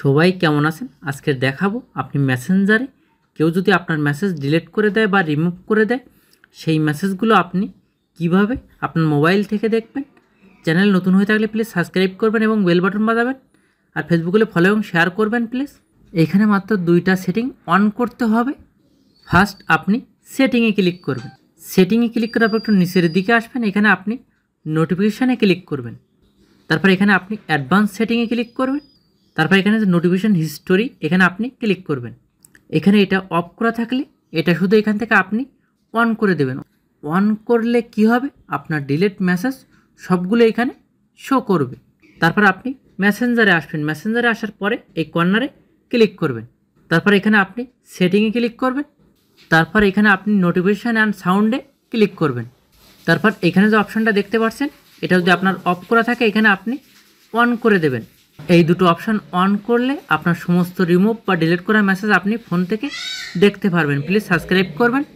সবাই কেমন আছেন আজকে দেখাবো আপনি মেসেঞ্জারে কেউ যদি আপনার মেসেজ ডিলিট করে দেয় বা রিমুভ করে দেয় সেই মেসেজগুলো আপনি কিভাবে আপনার মোবাইল থেকে দেখবেন চ্যানেল নতুন হয়ে থাকলে প্লিজ সাবস্ক্রাইব করবেন এবং বেল বাটন বাজাবেন আর ফেসবুকে ফলো এবং শেয়ার করবেন প্লিজ এখানে মাত্র দুইটা সেটিং অন করতে হবে ফার্স্ট আপনি সেটিংয়ে ক্লিক করবেন সেটিংয়ে ক্লিক করার পর একটু নিচের দিকে আসবেন এখানে আপনি নোটিফিকেশানে ক্লিক করবেন তারপর এখানে আপনি অ্যাডভান্স সেটিংয়ে ক্লিক করবেন তারপর এখানে যে নোটিফিকেশান হিস্টোরি এখানে আপনি ক্লিক করবেন এখানে এটা অফ করা থাকলে এটা শুধু এখান থেকে আপনি অন করে দেবেন অন করলে কি হবে আপনার ডিলেট মেসেজ সবগুলো এখানে শো করবে তারপর আপনি মেসেঞ্জারে আসবেন মেসেঞ্জারে আসার পরে এই কর্নারে ক্লিক করবেন তারপর এখানে আপনি সেটিংয়ে ক্লিক করবেন তারপর এখানে আপনি নোটিফিকেশান অ্যান্ড সাউন্ডে ক্লিক করবেন তারপর এখানে যে অপশানটা দেখতে পাচ্ছেন এটা যদি আপনার অফ করা থাকে এখানে আপনি অন করে দেবেন এই দুটো অপশান অন করলে আপনার সমস্ত রিমুভ বা ডিলিট করা মেসেজ আপনি ফোন থেকে দেখতে পারবেন প্লিজ সাবস্ক্রাইব করবেন